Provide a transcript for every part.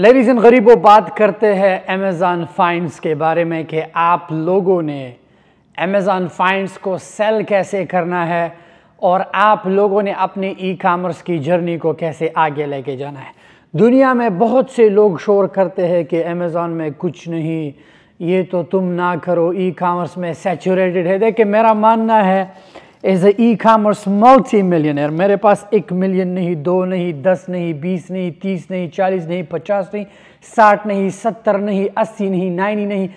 Ladies and गरीबों बात करते हैं अमेज़ान फाइंड्स के बारे में कि आप लोगों ने अमेज़ान फाइंड्स को सेल कैसे करना है और आप लोगों ने अपने ई कामर्स की जर्नी को कैसे आगे लेके जाना है दुनिया में बहुत से लोग शोर करते हैं कि अमेज़ान में कुछ नहीं ये तो तुम ना करो ई कामर्स में सेचूरेटेड है देखिए मेरा मानना है as a e commerce multimillionaire मेरे पास एक मिलियन नहीं दो नहीं दस नहीं बीस नहीं तीस नहीं चालीस नहीं पचास नहीं साठ नहीं सत्तर नहीं अस्सी नहीं नाइन्टी नहीं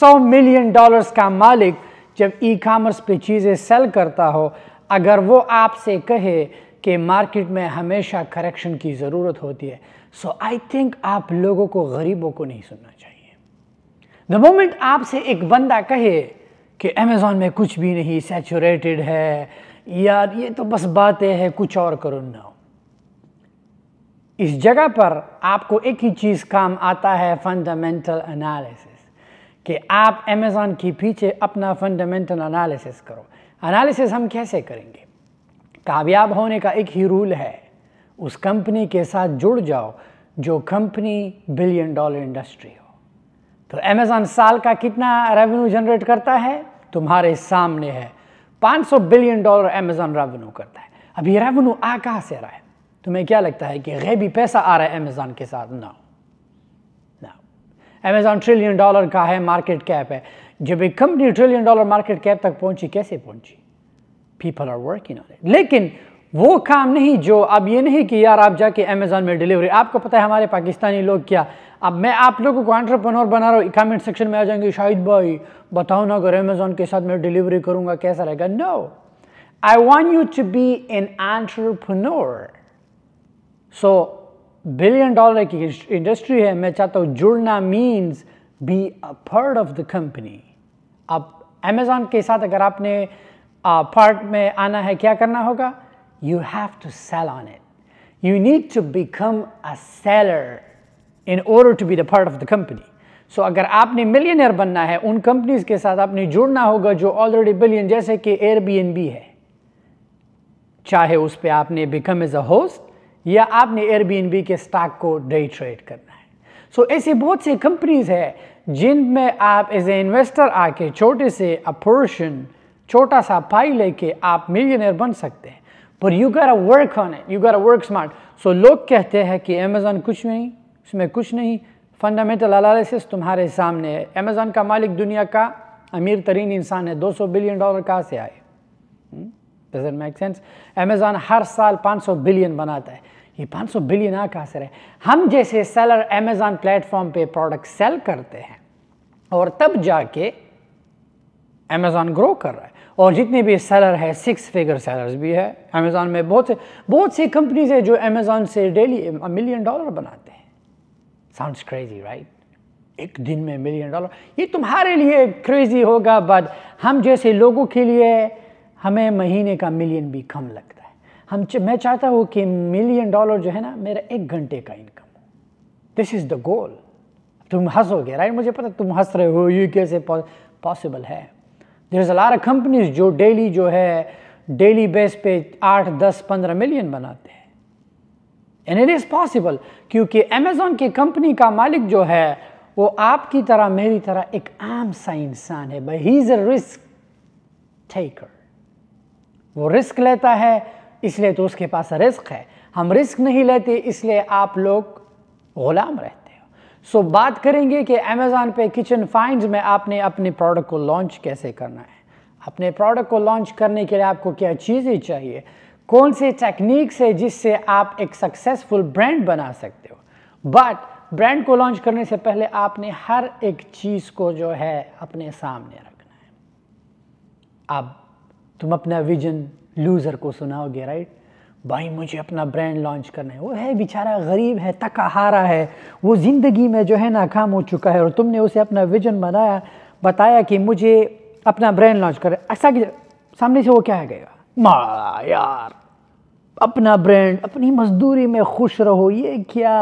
सौ मिलियन डॉलर्स का मालिक जब ई कॉमर्स पे चीज़ें सेल करता हो अगर वो आपसे कहे कि मार्केट में हमेशा करेक्शन की ज़रूरत होती है सो आई थिंक आप लोगों को गरीबों को नहीं सुनना चाहिए द मोमेंट आपसे एक बंदा कहे कि अमेज़ोन में कुछ भी नहीं सेचूरेटेड है यार ये तो बस बातें हैं कुछ और करो ना इस जगह पर आपको एक ही चीज़ काम आता है फंडामेंटल एनालिसिस कि आप अमेज़ॉन के पीछे अपना फंडामेंटल एनालिसिस करो एनालिसिस हम कैसे करेंगे कामयाब होने का एक ही रूल है उस कंपनी के साथ जुड़ जाओ जो कंपनी बिलियन डॉलर इंडस्ट्री हो तो अमेज़ॉन साल का कितना रेवेन्यू जनरेट करता है तुम्हारे सामने है 500 बिलियन डॉलर अमेजन रेवेन्यू करता है अब ये रेवेन्यू आ कहाँ से रहा है तुम्हें क्या लगता है कि गैबी पैसा आ रहा है अमेजन के साथ ना ना अमेजन ट्रिलियन डॉलर का है मार्केट कैप है जब एक company trillion dollar market cap तक पहुंची कैसे पहुंची people are working on it लेकिन वो काम नहीं जो अब ये नहीं कि यार आप जाके अमेजोन में डिलीवरी आपको पता है हमारे पाकिस्तानी लोग क्या अब मैं आप लोगों को एंट्रप्रनोर बना रहा हूँ कमेंट सेक्शन में आ जाएंगे शाहिद भाई बताओ ना अगर अमेजोन के साथ मैं डिलीवरी करूँगा कैसा रहेगा no I want you to be an entrepreneur so billion dollar की इंडस्ट्री है मैं चाहता हूँ जुड़ना means be a part of the company अब अमेजोन के साथ अगर आपने पार्ट में आना है क्या करना होगा you have to sell on it. You need to become a seller in order to be the part of the company. So so, अगर आपने मिलियनर बनना है उन कंपनीज के साथ आपने जुड़ना होगा जो ऑलरेडी बिलियन जैसे कि एयरबीएनबी है चाहे उस पर आपने बिकम एज अ होस्ट या आपने एयरबीएनबी के स्टॉक को डे ट्रेड करना है सो so, ऐसी बहुत सी कंपनीज है जिनमें आप एज ए इन्वेस्टर आके छोटे से अपोर्शन छोटा सा पाई लेके आप मिलियनर बन सकते हैं पर you gotta work on it you gotta work smart so लोग कहते हैं कि अमेज़ोन कुछ नहीं इसमें कुछ नहीं फंडामेंटल एनालिसिस तुम्हारे सामने है अमेज़ोन का मालिक दुनिया का अमीर तरीन इंसान है 200 बिलियन डॉलर कहाँ से आए डजेंट मेक सेंस अमेजोन हर साल 500 बिलियन बनाता है ये 500 बिलियन आ कहाँ से रहे हम जैसे सेलर अमेज़ॉन प्लेटफॉर्म पे प्रोडक्ट सेल करते हैं और तब जाके अमेज़ॉन ग्रो कर रहा है और जितने भी सेलर है सिक्स फिगर सेलर्स भी है अमेज़ान में बहुत से बहुत सी कंपनीज है जो अमेज़ान से डेली मिलियन डॉलर बनाते हैं साउंड्स क्रेजी राइट एक दिन में मिलियन डॉलर ये तुम्हारे लिए क्रेजी होगा बट हम जैसे लोगों के लिए हमें महीने का मिलियन भी कम लगता है हम मैं चाहता हूँ कि मिलियन डॉलर जो है ना मेरा एक घंटे का इनकम हो दिस इज़ द गोल तुम हंसोगे राइट मुझे पता तुम हंस रहे हो ये कैसे पॉसिबल है देर इज़ अलार कंपनीज जो डेली जो है डेली बेस पे आठ दस पंद्रह मिलियन बनाते हैं एंड इट इज़ पॉसिबल क्योंकि अमेजोन की कंपनी का मालिक जो है वो आपकी तरह मेरी तरह एक आम सा इंसान है but he is a risk taker वो रिस्क लेता है इसलिए तो उसके पास रिस्क है हम रिस्क नहीं लेते इसलिए आप लोग गुलाम रहते सो so, बात करेंगे कि अमेज़ान पे किचन फाइंड में आपने अपने प्रोडक्ट को लॉन्च कैसे करना है अपने प्रोडक्ट को लॉन्च करने के लिए आपको क्या चीज़ें चाहिए कौन से टेक्निक्स है जिससे आप एक सक्सेसफुल ब्रांड बना सकते हो बट ब्रांड को लॉन्च करने से पहले आपने हर एक चीज़ को जो है अपने सामने रखना है अब तुम अपना विजन लूज़र को सुनाओगे राइट भाई मुझे अपना ब्रांड लॉन्च करना है वो है बेचारा गरीब है तकाहारा है वो ज़िंदगी में जो है नाकाम हो चुका है और तुमने उसे अपना विजन बनाया बताया कि मुझे अपना ब्रांड लॉन्च कर ऐसा कि सामने से वो क्या कहेगा माँ यार अपना ब्रांड अपनी मजदूरी में खुश रहो ये क्या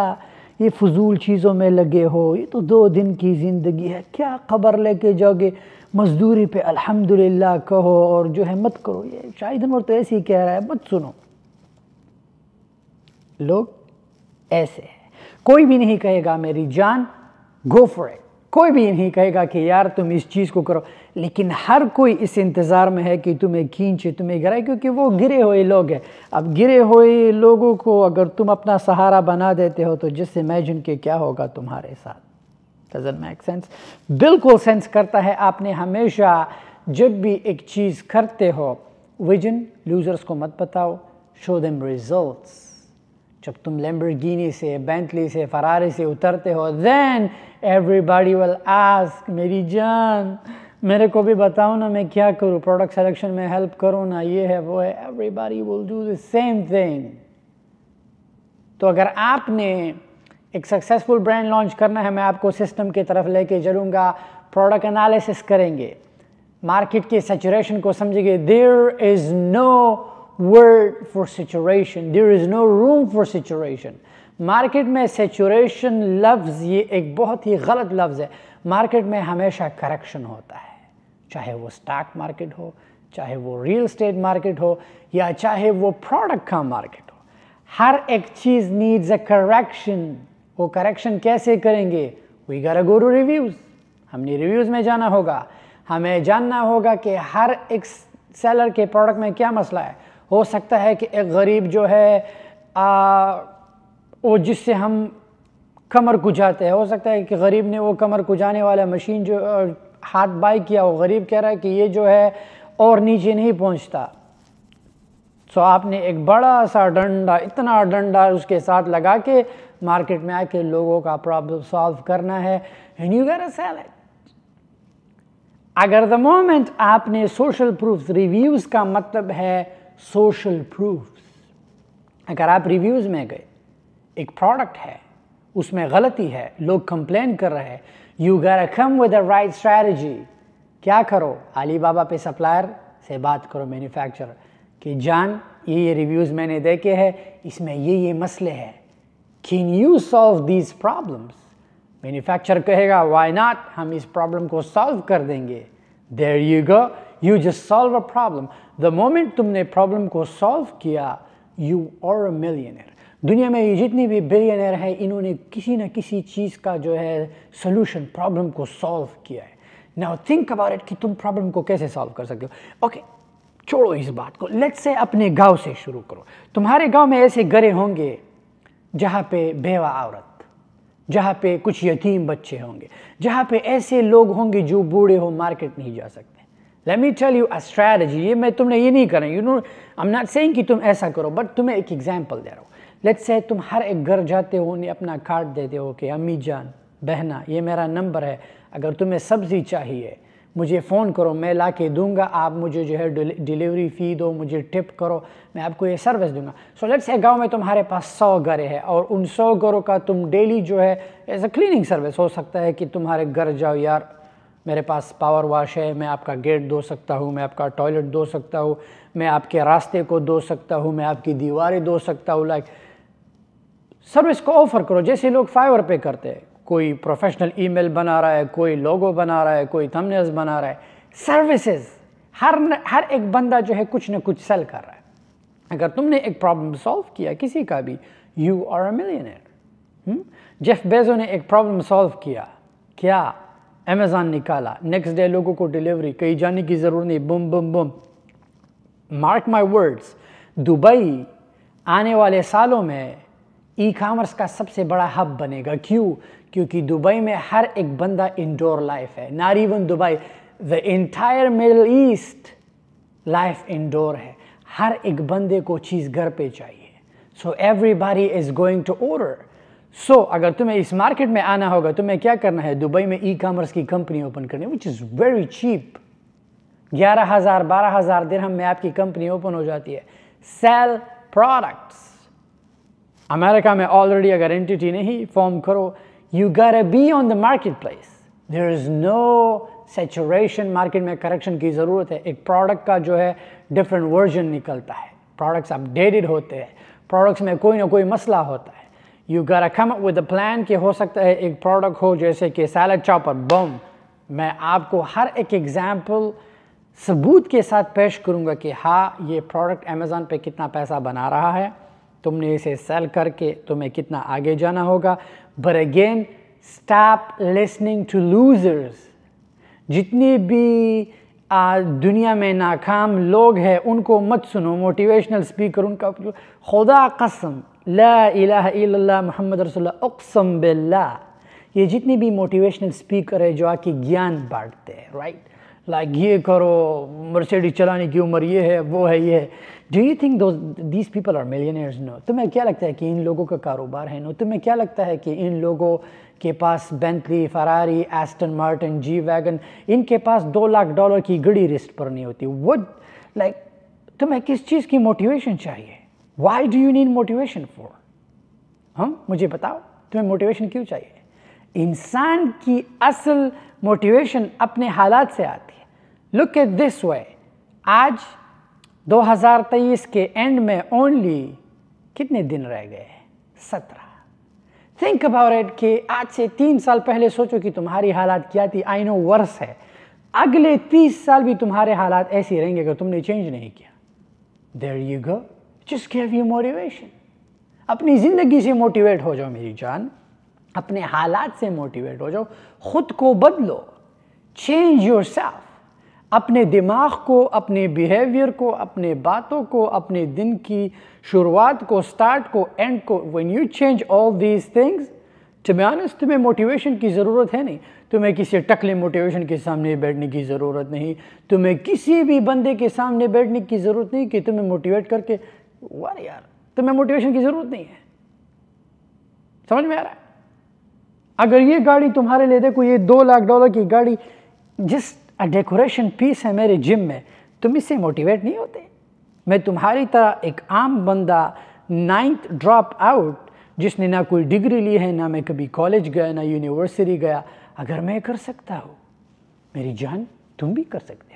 ये फजूल चीज़ों में लगे हो ये तो दो दिन की ज़िंदगी है क्या खबर लेके जाओगे मजदूरी पे अल्हम्दुलिल्लाह कहो और जो है मत करो ये शाहिद और तो ऐसे ही कह रहा है मत सुनो लोग ऐसे हैं कोई भी नहीं कहेगा मेरी जान गो फॉर इट कोई भी नहीं कहेगा कि यार तुम इस चीज़ को करो लेकिन हर कोई इस इंतज़ार में है कि तुम्हें खींचे तुम्हें गिराए क्योंकि वो गिरे हुए लोग हैं अब गिरे हुए लोगों को अगर तुम अपना सहारा बना देते हो तो जिस इमेजिन के क्या होगा तुम्हारे साथ डजन मेक सेंस बिल्कुल सेंस करता है आपने हमेशा जब भी एक चीज़ करते हो विजन लूज़र्स को मत बताओ शो दम रिजल्ट्स जब तुम लेम्बरगिनी से बैंटली से फरारी से उतरते हो देन एवरीबॉडी विल आस्क मेरी जान मेरे को भी बताओ ना मैं क्या करूँ प्रोडक्ट सेलेक्शन में हेल्प करूँ ना ये है वो है everybody will do the same thing तो अगर आपने एक सक्सेसफुल ब्रांड लॉन्च करना है मैं आपको सिस्टम की तरफ लेके चलूँगा प्रोडक्ट एनालिसिस करेंगे मार्केट के सेचुरेशन को समझेंगे there is no word for saturation there is no room for saturation market में सेचुरेशन लफ्ज़ ये एक बहुत ही गलत लफ्ज़ है मार्केट में हमेशा करेक्शन होता है चाहे वो स्टॉक मार्केट हो चाहे वो रियल स्टेट मार्केट हो या चाहे वो प्रोडक्ट का मार्केट हो हर एक चीज़ नीड्स अ करेक्शन वो करेक्शन कैसे करेंगे we gotta uh to reviews हमने रिव्यूज़ में जाना होगा हमें जानना होगा कि हर एक सेलर के प्रोडक्ट में क्या मसला है हो सकता है कि एक गरीब जो है आ, वो जिससे हम कमर कुजाते हैं हो सकता है कि गरीब ने वो कमर कुजाने वाला मशीन जो हाथ बाई किया वो गरीब कह रहा है कि ये जो है और नीचे नहीं पहुंचता सो तो आपने एक बड़ा सा डंडा इतना डंडा उसके साथ लगा के मार्केट में आके लोगों का प्रॉब्लम सॉल्व करना है and you gotta sell it अगर द मोमेंट आपने सोशल प्रूफ रिव्यूज़ का मतलब है सोशल प्रूफ्स अगर आप रिव्यूज़ में गए एक प्रोडक्ट है उसमें गलती है लोग कंप्लेन कर रहे हैं यू गैर कम विद राइट स्ट्रैटेजी क्या करो अली बाबा पे सप्लायर से बात करो मैन्युफैक्चरर कि जान ये ये रिव्यूज़ मैंने देखे हैं इसमें ये ये मसले हैं can you solve these problems manufacture कहेगा वाई नाट हम इस प्रॉब्लम को सॉल्व कर देंगे there you go you just solve a problem the moment तुमने प्रॉब्लम को सॉल्व किया यू और अ मिलियनर दुनिया में जितनी भी बिलियनर हैं इन्होंने किसी न किसी चीज़ का जो है सोल्यूशन प्रॉब्लम को सॉल्व किया है नाउ थिंक अबाउट इट कि तुम प्रॉब्लम को कैसे सॉल्व कर सकते हो ओके okay, छोड़ो इस बात को लेट से अपने गांव से शुरू करो तुम्हारे गांव में ऐसे घरे होंगे जहाँ पे बेवा औरत जहाँ पे कुछ यतीम बच्चे होंगे जहाँ पे ऐसे लोग होंगे जो बूढ़े हो मार्केट नहीं जा सकते let me tell you a strategy ये मैं तुमने ये नहीं करना you know I am not saying कि तुम ऐसा करो बट तुम्हें एक एग्जांपल दे रहा हूँ लेट से तुम हर एक घर जाते हो उन्हें अपना कार्ड देते हो कि अम्मी जान बहना ये मेरा नंबर है अगर तुम्हें सब्ज़ी चाहिए मुझे फ़ोन करो मैं ला के दूँगा आप मुझे जो है डिलीवरी फ़ी दो मुझे टिप करो मैं आपको ये सर्विस दूँगा सो लेट्स से गाँव में तुम्हारे पास सौ घर है और उन सौ घरों का तुम डेली जो है एज अ क्लिनिंग सर्विस हो सकता है कि तुम्हारे घर जाओ यार मेरे पास पावर वाश है मैं आपका गेट धो सकता हूँ मैं आपका टॉयलेट धो सकता हूँ मैं आपके रास्ते को धो सकता हूँ मैं आपकी दीवारें धो सकता हूँ लाइक सर्विस को ऑफ़र करो जैसे लोग फाइवर पे करते हैं कोई प्रोफेशनल ईमेल बना रहा है कोई लोगो बना रहा है कोई थंबनेल्स बना रहा है सर्विसेज हर न, हर एक बंदा जो है कुछ ना कुछ सेल कर रहा है अगर तुमने एक प्रॉब्लम सॉल्व किया किसी का भी you are a millionaire Jeff Bezos ने एक प्रॉब्लम सॉल्व किया क्या अमेज़ान निकाला नेक्स्ट डे लोगों को डिलीवरी कहीं जाने की ज़रूरत नहीं boom boom boom mark my words Dubai आने वाले सालों में ई कामर्स का सबसे बड़ा हब बनेगा क्यों क्योंकि दुबई में हर एक बंदा इंडोर लाइफ है not even Dubai the entire Middle East life indoor है हर एक बंदे को चीज़ घर पे चाहिए so everybody is going to order so so, अगर तुम्हें इस मार्केट में आना होगा तुम्हें क्या करना है दुबई में ई कॉमर्स की कंपनी ओपन करनी विच इज़ वेरी चीप ग्यारह हज़ार बारह हज़ार दिरहम में आपकी कंपनी ओपन हो जाती है सेल प्रोडक्ट्स अमेरिका में ऑलरेडी अगर एंटिटी नहीं फॉर्म करो you gotta be on the marketplace there is no saturation market में करेक्शन की ज़रूरत है एक प्रोडक्ट का जो है डिफरेंट वर्जन निकलता है प्रोडक्ट्स अपडेटेड होते हैं प्रोडक्ट्स में कोई ना कोई मसला होता है यू गर कम विद प्लान कि हो सकता है एक प्रोडक्ट हो जैसे कि सैलड चॉपर बम मैं आपको हर एक एग्ज़ाम्पल सबूत के साथ पेश करूंगा कि हाँ ये प्रोडक्ट अमेज़ोन पे कितना पैसा बना रहा है तुमने इसे सेल करके तुम्हें कितना आगे जाना होगा but again stop listening to losers जितनी भी आ, दुनिया में नाकाम लोग हैं उनको मत सुनो मोटिवेशनल स्पीकर उनका खुदा कसम ला इला मोहम्मद रसोल्ला बिल्ला ये जितने भी मोटिवेशनल स्पीकर है जो आके ज्ञान बांटते हैं राइट लाइक ये करो मर्सिडीज चलाने की उम्र ये है वो है ये है do you think these people are millionaires no तुम्हें क्या लगता है कि इन लोगों का कारोबार है नो तुम्हें क्या लगता है कि इन लोगों के पास Bentley Ferrari Aston Martin G Wagon इनके पास दो लाख डॉलर की गड़ी रिस्ट पर नहीं होती वो लाइक like, तुम्हें किस चीज़ की मोटिवेशन चाहिए why do you need motivation for हम मुझे बताओ तुम्हें मोटिवेशन क्यों चाहिए इंसान की असल मोटिवेशन अपने हालात से आती है लुक एट दिस वे आज 2023 के एंड में ओनली कितने दिन रह गए सत्रह थिंक अबाउट इट कि आज से तीन साल पहले सोचो कि तुम्हारी हालात क्या थी आई नो वर्स है अगले तीस साल भी तुम्हारे हालात ऐसे रहेंगे अगर तुमने चेंज नहीं किया there you go just give you motivation अपनी ज़िंदगी से मोटिवेट हो जाओ मेरी जान अपने हालात से मोटिवेट हो जाओ खुद को बदलो चेंज योर सेल्फ अपने दिमाग को अपने बिहेवियर को अपने बातों को अपने दिन की शुरुआत को स्टार्ट को एंड को when you change all these things honest तुम्हें मोटिवेशन की ज़रूरत है नहीं तुम्हें किसी टकले मोटिवेशन के सामने बैठने की ज़रूरत नहीं तुम्हें किसी भी बंदे के सामने बैठने की ज़रूरत नहीं कि तुम्हें मोटिवेट करके हुआ नहीं यार तुम्हें तो मोटिवेशन की ज़रूरत नहीं है समझ में आ रहा है अगर ये गाड़ी तुम्हारे लिए देखो ये दो लाख डॉलर की गाड़ी जिस डेकोरेशन पीस है मेरे जिम में तुम इससे मोटिवेट नहीं होते मैं तुम्हारी तरह एक आम बंदा नाइन्थ ड्रॉप आउट जिसने ना कोई डिग्री ली है ना मैं कभी कॉलेज गया ना यूनिवर्सिटी गया अगर मैं कर सकता हूँ मेरी जान तुम भी कर सकते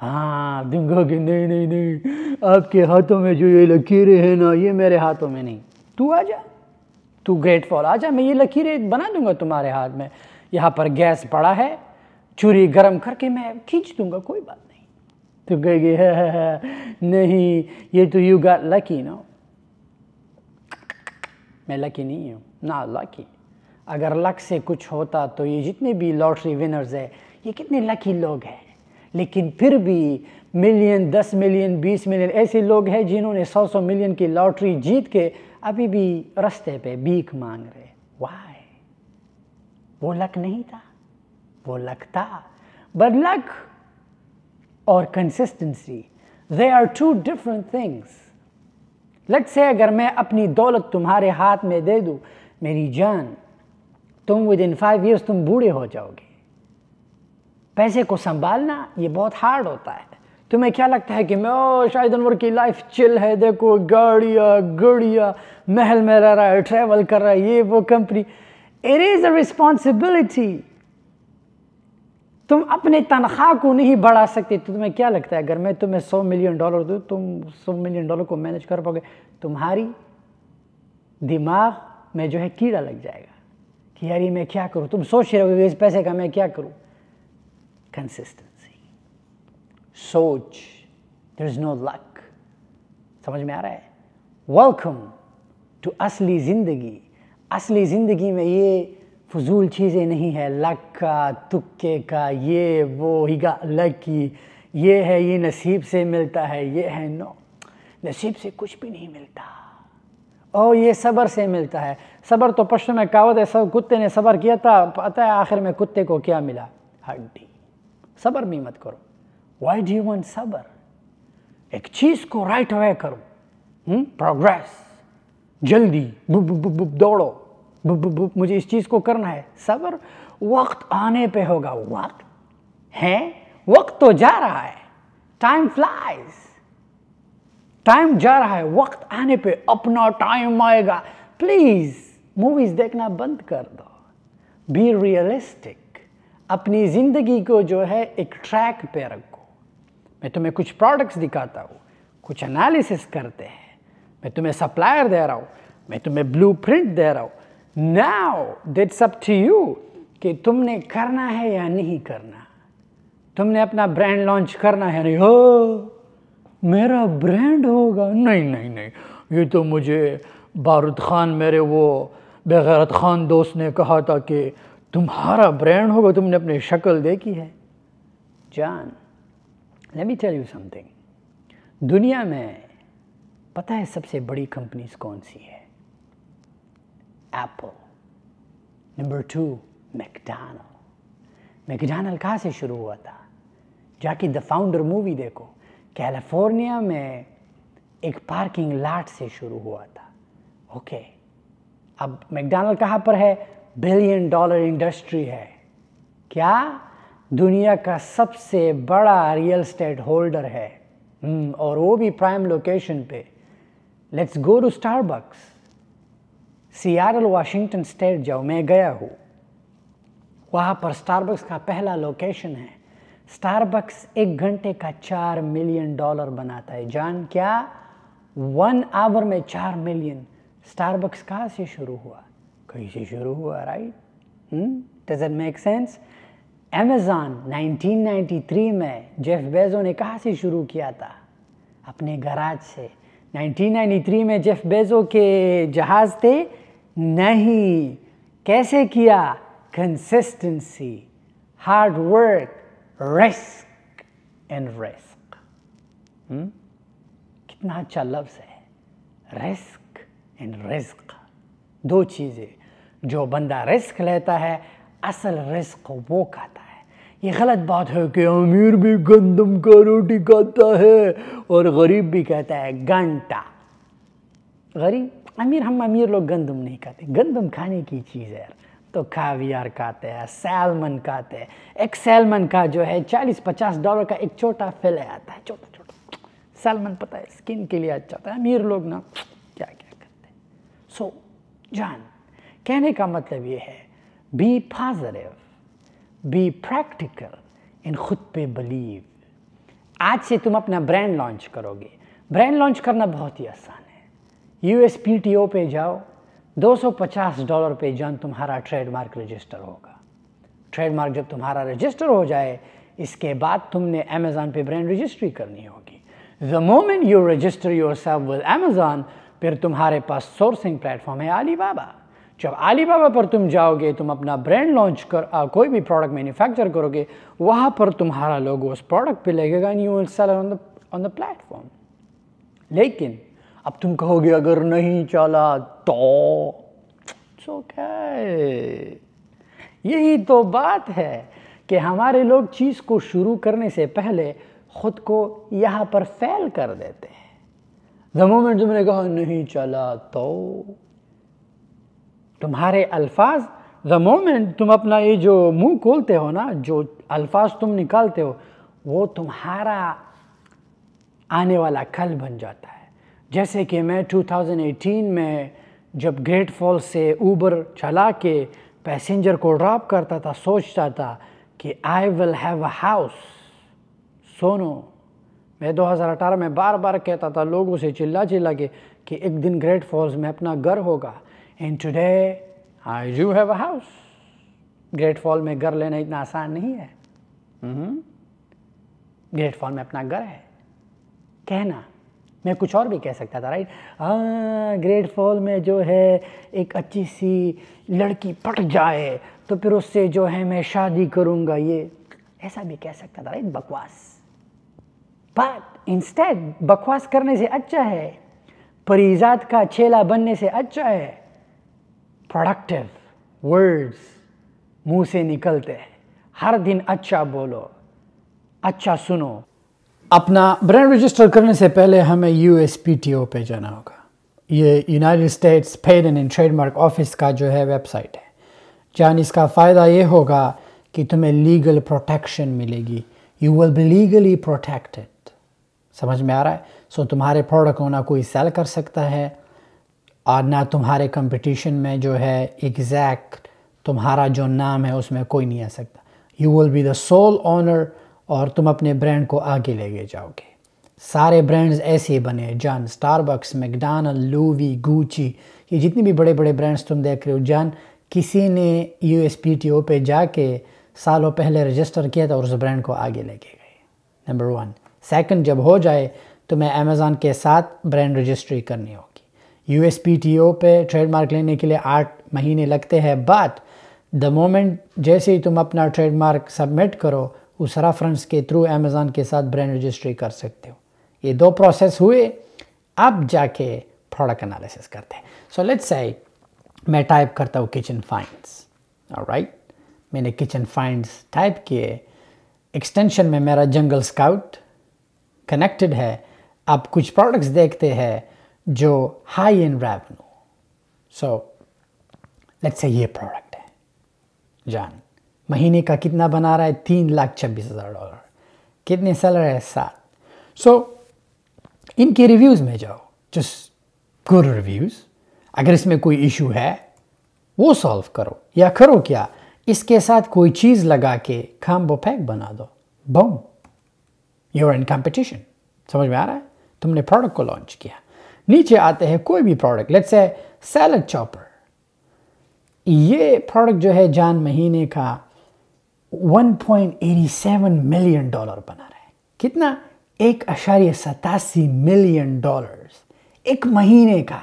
हाँ दूंगा कहोगे नहीं नहीं नहीं आपके हाथों में जो ये लकीरें हैं ना ये मेरे हाथों में नहीं तू आ जा तू फॉल आ जा मैं ये लकीरें बना दूंगा तुम्हारे हाथ में यहाँ पर गैस पड़ा है चूरी गर्म करके मैं खींच दूंगा कोई बात नहीं तो कहेगी है, हाँ, है, हाँ, है हाँ, नहीं ये तो यू गॉट लकी ना मैं लकी नहीं हूँ ना लकी अगर लक से कुछ होता तो ये जितने भी लॉटरी विनर्स है ये कितने लकी लोग हैं लेकिन फिर भी मिलियन दस मिलियन बीस मिलियन ऐसे लोग हैं जिन्होंने सौ सौ मिलियन की लॉटरी जीत के अभी भी रास्ते पे भीख मांग रहे वाह वो लक नहीं था वो लक था बट लक और consistency they are two different things luck से अगर मैं अपनी दौलत तुम्हारे हाथ में दे दूँ मेरी जान तुम विद इन फाइव ईयर्स तुम बूढ़े हो जाओगे पैसे को संभालना ये बहुत हार्ड होता है तुम्हें क्या लगता है कि मैं ओ शाहिद अनवर की लाइफ चिल है देखो गाड़िया गुड़िया महल में रह रहा है ट्रैवल कर रहा है ये वो company it is a responsibility तुम अपने तनख्वाह को नहीं बढ़ा सकते तो तुम्हें क्या लगता है अगर मैं तुम्हें सौ मिलियन डॉलर दूँ तुम सौ मिलियन डॉलर को मैनेज कर पाओगे तुम्हारी दिमाग में जो है कीड़ा लग जाएगा कि यार ये मैं क्या करूँ तुम सोच रहे हो इस पैसे का मैं क्या करूँ कंसिस्टेंसी सोच देर इज नो लक समझ में आ रहा है वेलकम टू असली ज़िंदगी असली ज़िंदगी में ये फजूल चीज़ें नहीं है लक का तुक्के का ये वो हीगा लकी ये है ये नसीब से मिलता है ये है नो नसीब से कुछ भी नहीं मिलता ओ ये सबर से मिलता है सबर तो पश्चिम में कहावत है सब कुत्ते ने सबर किया था पता है आखिर में कुत्ते को क्या मिला हड्डी सबर में मत करो वाई डू वन सबर एक चीज़ को राइट अवे करो प्रोग्रेस हम्म? जल्दी बुब बुब बुब दौड़ो बुब बुब बुब मुझे इस चीज़ को करना है सबर वक्त आने पे होगा वक्त है वक्त तो जा रहा है टाइम फ्लाइज टाइम जा रहा है वक्त आने पे अपना टाइम आएगा प्लीज़ मूवीज़ देखना बंद कर दो बी रियलिस्टिक अपनी ज़िंदगी को जो है एक ट्रैक पे रखो मैं तुम्हें कुछ प्रोडक्ट्स दिखाता हूँ कुछ एनालिसिस करते हैं मैं तुम्हें सप्लायर दे रहा हूँ मैं तुम्हें ब्लू दे रहा हूँ now that's up to you कि तुमने करना है या नहीं करना तुमने अपना ब्रांड लॉन्च करना है नहीं हो हाँ, मेरा ब्रांड होगा नहीं नहीं नहीं ये तो मुझे बारूद खान मेरे वो बेगैरत खान दोस्त ने कहा था कि तुम्हारा ब्रांड होगा तुमने अपनी शक्ल देखी है जान let me tell you something दुनिया में पता है सबसे बड़ी कंपनीज कौन सी है Apple number two McDonald's McDonald's कहाँ से शुरू हुआ था जाके द फाउंडर मूवी देखो कैलिफोर्निया में एक पार्किंग लाट से शुरू हुआ था ओके okay. अब मैकडानल्ड कहाँ पर है बिलियन डॉलर इंडस्ट्री है क्या दुनिया का सबसे बड़ा रियल स्टेट होल्डर है हम्म, और वो भी प्राइम लोकेशन पे let's go to Starbucks Seattle Washington State जाओ मैं गया हूँ वहाँ पर स्टारबक्स का पहला लोकेशन है स्टारबक्स एक घंटे का चार मिलियन डॉलर बनाता है जान क्या वन आवर में चार मिलियन स्टारबक्स कहाँ से शुरू हुआ कहीं से शुरू हुआ right doesn't make sense Amazon 1993 में जेफ बेजो ने कहाँ से शुरू किया था अपने गराज से 1993 में जेफ बेजो के जहाज़ थे नहीं कैसे किया consistency hard work risk and risk कितना अच्छा लफ्ज़ है रिस्क एंड रिस्क दो चीज़ें जो बंदा रिस्क लेता है असल रिस्क वो खाता है ये गलत बात है कि अमीर भी गंदम का रोटी खाता है और गरीब भी कहता है घंटा गरीब अमीर हम अमीर लोग गंदम नहीं खाते गंदम खाने की चीज़ है यार तो खावियार खाते हैं सैलमन खाते हैं एक सैलमन का जो है चालीस पचास डॉलर का एक छोटा फिले आता है छोटा छोटा सैलमन पता है स्किन के लिए अच्छा होता है अमीर लोग ना क्या क्या करते हैं सो so, जान कहने का मतलब ये है बी पॉजिटिव बी प्रैक्टिकल इन खुद पे बिलीव आज से तुम अपना ब्रांड लॉन्च करोगे ब्रांड लॉन्च करना बहुत ही आसान है U S P T O पे जाओ 250 डॉलर पे जन तुम्हारा ट्रेडमार्क रजिस्टर होगा ट्रेडमार्क जब तुम्हारा रजिस्टर हो जाए इसके बाद तुमने अमेजॉन पे ब्रांड रजिस्ट्री करनी होगी the moment you register yourself with Amazon फिर तुम्हारे पास सोर्सिंग प्लेटफॉर्म है अली बाबा जब अलीबाबा पर तुम जाओगे तुम अपना ब्रांड लॉन्च कर आ, कोई भी प्रोडक्ट मैन्युफैक्चर करोगे वहाँ पर तुम्हारा लोगो उस प्रोडक्ट पे लगेगा and you will sell on the on the platform लेकिन अब तुम कहोगे अगर नहीं चला तो ओके यही तो बात है कि हमारे लोग चीज़ को शुरू करने से पहले ख़ुद को यहाँ पर फेल कर देते हैं द मोमेंट तुमने कहा नहीं चला तो तुम्हारे अल्फाज द मोमेंट तुम अपना ये जो मुंह खोलते हो ना जो अल्फाज तुम निकालते हो वो तुम्हारा आने वाला कल बन जाता है जैसे कि मैं 2018 में जब ग्रेट फॉल से ऊबर चला के पैसेंजर को ड्रॉप करता था सोचता था कि I will have a house सोनो मैं 2018 में बार बार कहता था लोगों से चिल्ला चिल्ला के कि एक दिन ग्रेट फॉल्स में अपना घर होगा and today I do have a house great fall में घर लेना इतना आसान नहीं है ग्रेट mm-hmm. फॉल में अपना घर है कहना मैं कुछ और भी कह सकता था राइट ग्रेट फॉल में जो है एक अच्छी सी लड़की पट जाए तो फिर उससे जो है मैं शादी करूंगा ये ऐसा भी कह सकता था राइट बकवास बट इंस्टेड बकवास करने से अच्छा है परिजात का छेला बनने से अच्छा है प्रोडक्टिव वर्ड्स मुंह से निकलते हैं हर दिन अच्छा बोलो अच्छा सुनो अपना ब्रांड रजिस्टर करने से पहले हमें U S P T O पे जाना होगा ये United States patent and trademark office का जो है वेबसाइट है जान इसका फ़ायदा ये होगा कि तुम्हें लीगल प्रोटेक्शन मिलेगी you will be legally protected समझ में आ रहा है सो so, तुम्हारे प्रोडक्ट को ना कोई सेल कर सकता है और ना तुम्हारे कंपटीशन में जो है एग्जैक्ट तुम्हारा जो नाम है उसमें कोई नहीं आ सकता you will be the sole owner और तुम अपने ब्रांड को आगे लेके जाओगे सारे ब्रांड्स ऐसे ही बने जान स्टारबक्स मैकडानल लूवी गूची ये जितने भी बड़े बड़े ब्रांड्स तुम देख रहे हो जान किसी ने U S P T O पे जाके सालों पहले रजिस्टर किया था और उस ब्रांड को आगे लेके गए नंबर वन सेकंड जब हो जाए तो मैं अमेजान के साथ ब्रांड रजिस्ट्री करनी होगी U S P T O पे ट्रेडमार्क लेने के लिए आठ महीने लगते हैं बट द मोमेंट जैसे ही तुम अपना ट्रेडमार्क सबमिट करो उस रेफरेंस के थ्रू अमेज़ान के साथ ब्रांड रजिस्ट्री कर सकते हो ये दो प्रोसेस हुए अब जाके प्रोडक्ट एनालिसिस करते हैं सो लेट्स से मैं टाइप करता हूँ किचन फाइंड्स राइट मैंने किचन फाइंड्स टाइप किए एक्सटेंशन में मेरा जंगल स्काउट कनेक्टेड है आप कुछ प्रोडक्ट्स देखते हैं जो high end revenue so let's say ये प्रोडक्ट है जान महीने का कितना बना रहा है तीन लाख छब्बीस हज़ार डॉलर कितने सैलर है सात सो so, इनके रिव्यूज़ में जाओ जस्ट गुड रिव्यूज़ अगर इसमें कोई इशू है वो सॉल्व करो या करो क्या इसके साथ कोई चीज़ लगा के खाम्बो पैक बना दो बम यूर इन कॉम्पिटिशन समझ में आ रहा है तुमने प्रोडक्ट को लॉन्च किया नीचे आते हैं कोई भी product let's a salad chopper ये प्रोडक्ट जो है जान महीने का 1.87 मिलियन डॉलर बना रहा है कितना एक अशार्य सतासी मिलियन डॉलर्स एक महीने का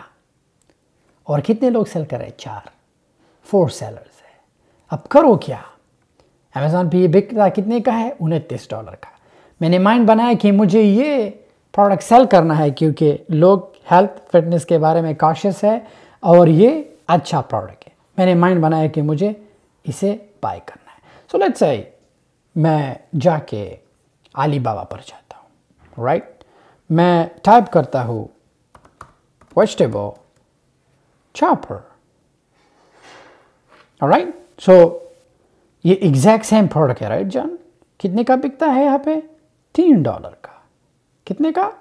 और कितने लोग सेल कर रहे हैं चार फोर सेलर्स है अब करो क्या अमेज़ॉन पे ये बिक रहा कितने का है उनतीस डॉलर का मैंने माइंड बनाया कि मुझे ये प्रोडक्ट सेल करना है क्योंकि लोग हेल्थ फिटनेस के बारे में काशियस है और ये अच्छा प्रोडक्ट है मैंने माइंड बनाया कि मुझे इसे बाय करना है सो लेट्स से मैं जाके अली बाबा पर जाता हूँ राइट right? मैं टाइप करता हूँ वेजिटेबल चॉपर राइट सो ये एग्जैक्ट सेम प्रोडक्ट है राइट जान कितने का बिकता है यहाँ पे तीन डॉलर का कितने का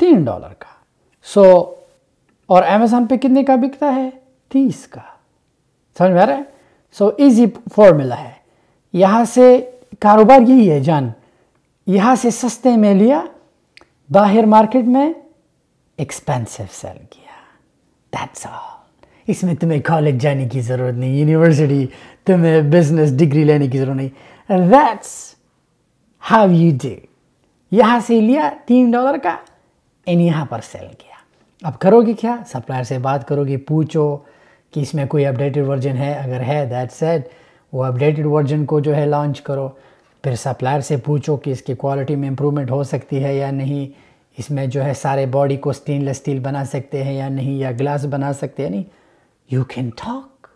तीन डॉलर का सो so, और अमेजोन पे कितने का बिकता है तीस का समझ में आ रहा है सो इजी फॉर्मूला है यहाँ से कारोबार यही है जान यहाँ से सस्ते में लिया बाहर मार्केट में एक्सपेंसिव सेल किया दैट्स ऑल इसमें तुम्हें कॉलेज जाने की ज़रूरत नहीं यूनिवर्सिटी तुम्हें बिजनेस डिग्री लेने की ज़रूरत नहीं दैट्स हाउ यू डू यहाँ से लिया तीन डॉलर का एंड यहाँ पर सेल किया अब करोगे क्या सप्लायर से बात करोगे पूछो कि इसमें कोई अपडेटेड वर्जन है अगर है दैट सेट वो अपडेटेड वर्जन को जो है लॉन्च करो फिर सप्लायर से पूछो कि इसकी क्वालिटी में इम्प्रूवमेंट हो सकती है या नहीं इसमें जो है सारे बॉडी को स्टेनलेस स्टील बना सकते हैं या नहीं या ग्लास बना सकते हैं नहीं यू कैन टॉक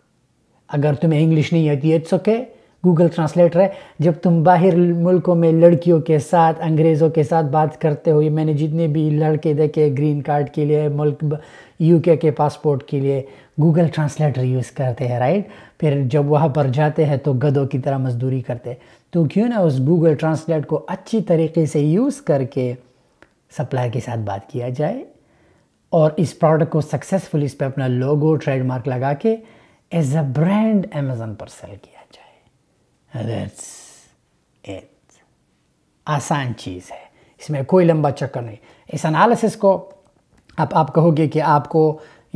अगर तुम्हें इंग्लिश नहीं आती it's okay okay. Google translator है जब तुम बाहर मुल्कों में लड़कियों के साथ अंग्रेज़ों के साथ बात करते हो ये मैंने जितने भी लड़के देखे ग्रीन कार्ड के लिए मुल्क यूके के पासपोर्ट के लिए गूगल ट्रांसलेटर यूज़ करते हैं राइट फिर जब वहाँ पर जाते हैं तो गदों की तरह मजदूरी करते तो क्यों ना उस गूगल ट्रांसलेट को अच्छी तरीके से यूज़ करके सप्लायर के साथ बात किया जाए और इस प्रोडक्ट को सक्सेसफुल इस पर अपना लोगो ट्रेडमार्क लगा के एज अ ब्रांड अमेज़न पर सेल किया दैट्स इट आसान चीज़ है इसमें कोई लंबा चक्कर नहीं इस एनालिसिस को आप आप कहोगे कि आपको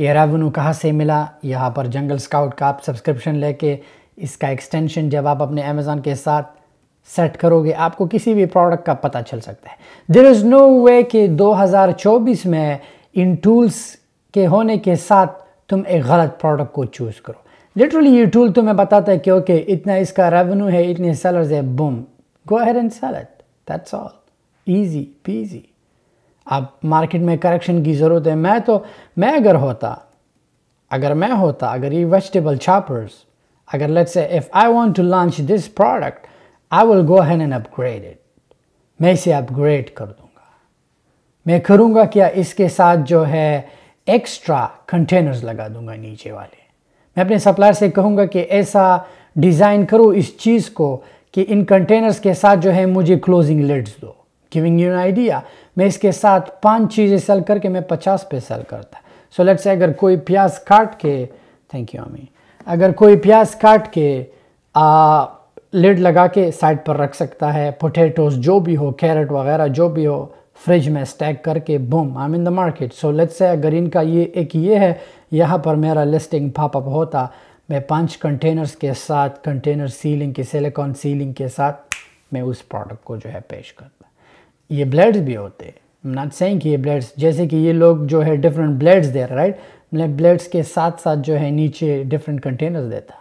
ये रेवेन्यू कहाँ से मिला यहाँ पर जंगल स्काउट का आप सब्सक्रिप्शन लेके इसका एक्सटेंशन जब आप अपने अमेज़ोन के साथ सेट करोगे आपको किसी भी प्रोडक्ट का पता चल सकता है देर इज़ नो वे कि 2024 में इन टूल्स के होने के साथ तुम एक गलत प्रोडक्ट को चूज़ करो लिटरली ये टूल तुम्हें बताता है कि ओके okay, इतना इसका रेवेन्यू है इतने सेलर्स है boom go ahead and sell it that's all easy peasy अब मार्केट में करेक्शन की ज़रूरत है मैं तो मैं अगर होता अगर मैं होता अगर ये वेजिटेबल छापर्स अगर let's say if I want to launch this product I will go ahead and upgrade it मैं इसे अपग्रेड कर दूंगा मैं करूँगा क्या इसके साथ जो है एक्स्ट्रा कंटेनर्स लगा दूंगा नीचे वाले मैं अपने सप्लायर से कहूँगा कि ऐसा डिज़ाइन करो इस चीज़ को कि इन कंटेनर्स के साथ जो है मुझे closing let's do giving you idea मैं इसके साथ पांच चीज़ें सेल करके मैं पचास पे सेल करता सो so लेट्स अगर कोई प्याज काट के थैंक यू अमी अगर कोई प्याज काट के आ, लेड लगा के साइड पर रख सकता है पोटैटोज जो भी हो कैरेट वगैरह जो भी हो फ्रिज में स्टैक करके boom I mean the market so let's say अगर इनका ये एक ये है यहाँ पर मेरा लिस्टिंग पॉपअप होता मैं पांच कंटेनर्स के साथ कंटेनर सीलिंग के सिलिकॉन सीलिंग के साथ मैं उस प्रोडक्ट को जो है पेश करता ये ब्लेड्स भी होते हैं नॉट सेइंग कि ये ब्लेड्स जैसे कि ये लोग जो है डिफरेंट ब्लेड्स दे रहे राइट मैं ब्लेड्स के साथ साथ जो है नीचे डिफरेंट कंटेनर्स देता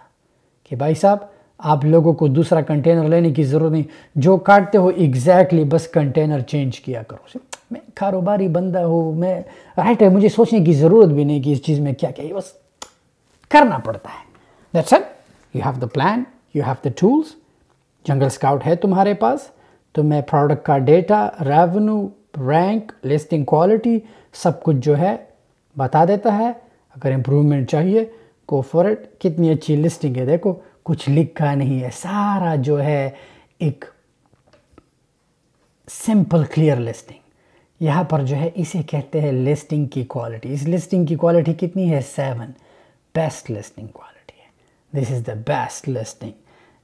कि भाई साहब आप लोगों को दूसरा कंटेनर लेने की ज़रूरत नहीं जो काटते हो एग्जैक्टली बस कंटेनर चेंज किया करो मैं कारोबारी बंदा हूँ मैं राइट है मुझे सोचने की ज़रूरत भी नहीं कि इस चीज़ में क्या क्या बस करना पड़ता है that's it you have the plan you have the tools Jungle Scout है तुम्हारे पास तो मैं प्रोडक्ट का data revenue rank listing quality सब कुछ जो है बता देता है अगर इम्प्रूवमेंट चाहिए गो फॉर इट कितनी अच्छी लिस्टिंग है देखो कुछ लिखा नहीं है सारा जो है एक सिंपल क्लियर लिस्टिंग यहाँ पर जो है इसे कहते हैं लिस्टिंग की क्वालिटी इस लिस्टिंग की क्वालिटी कितनी है सेवन बेस्ट लिस्टिंग क्वालिटी है this is the best listing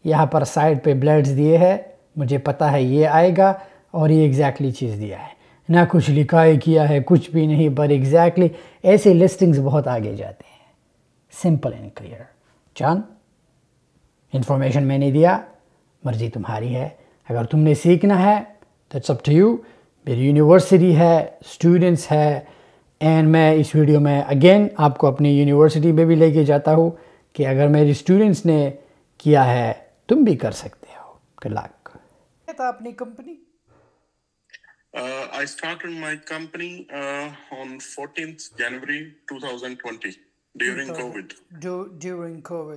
यहाँ पर साइड पे ब्लड्स दिए हैं मुझे पता है ये आएगा और ये एग्जैक्टली exactly चीज़ दिया है ना कुछ लिखाई किया है कुछ भी नहीं पर एग्जैक्टली exactly ऐसे लिस्टिंग्स बहुत आगे जाते हैं सिंपल एंड क्लियर चांद इन्फॉर्मेशन मैंने दिया मर्जी तुम्हारी है अगर तुमने सीखना है तो सब टू यू मेरी यूनिवर्सिटी है स्टूडेंट्स है एंड मैं इस वीडियो में अगेन आपको अपनी यूनिवर्सिटी में भी लेके जाता हूँ कि अगर मेरे स्टूडेंट्स ने किया है तुम भी कर सकते हो गुड लक था अपनी company I uh, I started my company 14th uh, January 2020 during 2000, COVID.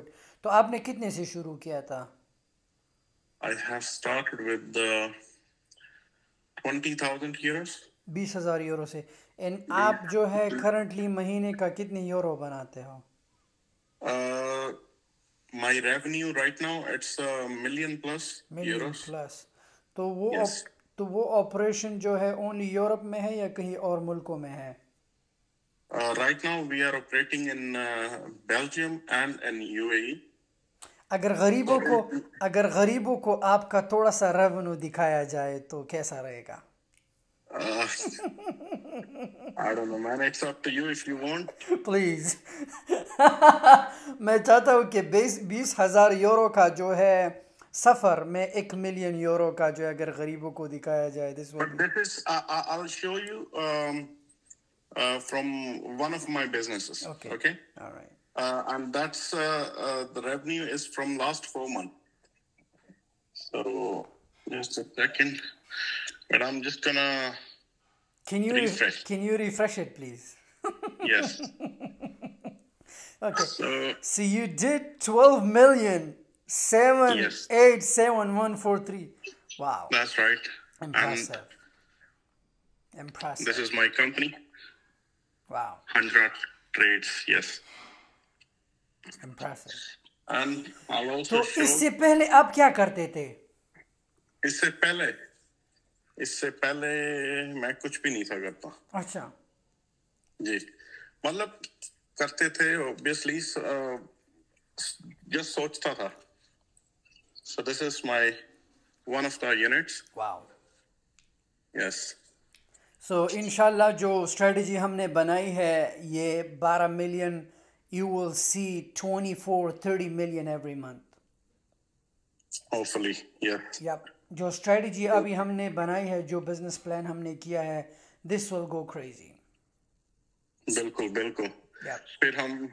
Du- तो आपने कितने से शुरू किया था आई हैव स्टार्टेड विद 20000 बीस हजार यूरो से एंड आप जो है करंटली महीने का कितने यूरो बनाते हो my revenue right now it's million plus euros plus तो वो yes. तो वो ऑपरेशन जो है ओनली यूरोप में है या कहीं और मुल्कों में है right now we are operating in Belgium and in UAE अगर गरीबों को अगर गरीबों को आपका थोड़ा सा रेवेन्यू दिखाया जाए तो कैसा रहेगा I don't know, man. It's up to you if you want. Please. मैं चाहता हूँ कि बीस बीस हज़ार यूरो का जो है सफ़र में एक मिलियन यूरो का जो है अगर गरीबों को दिखाया जाए this But this is, I, I, I'll show you um, uh, from one of my businesses. Okay. Okay. All right. Uh, and that's uh, uh, the revenue is from last four months. So just a second, but I'm just gonna. Can you refresh? Can you refresh it, please? yes. okay. So, so, you did twelve million seven yes. eight seven one four three. Wow. That's right. Impressive. And Impressive. This is my company. Wow. Hundred trades. Yes. तो इससे पहले आप क्या करते थे इससे पहले इससे पहले मैं कुछ भी नहीं था करता अच्छा जी मतलब करते थे ऑब्वियसली जस्ट सोचता था so this is my one of the units wow yes so इनशाला जो स्ट्रेटजी हमने बनाई है ये 12 million million... you will see 24, 30 million every month. Hopefully, yeah. Yep. जो स्ट्रेटजी अभी हमने बनाई है जो बिजनेस प्लान हमने किया है दिस विल गो क्रेजी बिल्कुल बिल्कुल yep. फिर हम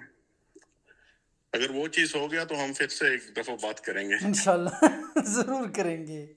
अगर वो चीज हो गया तो हम फिर से एक दफा बात करेंगे इंशाल्लाह जरूर करेंगे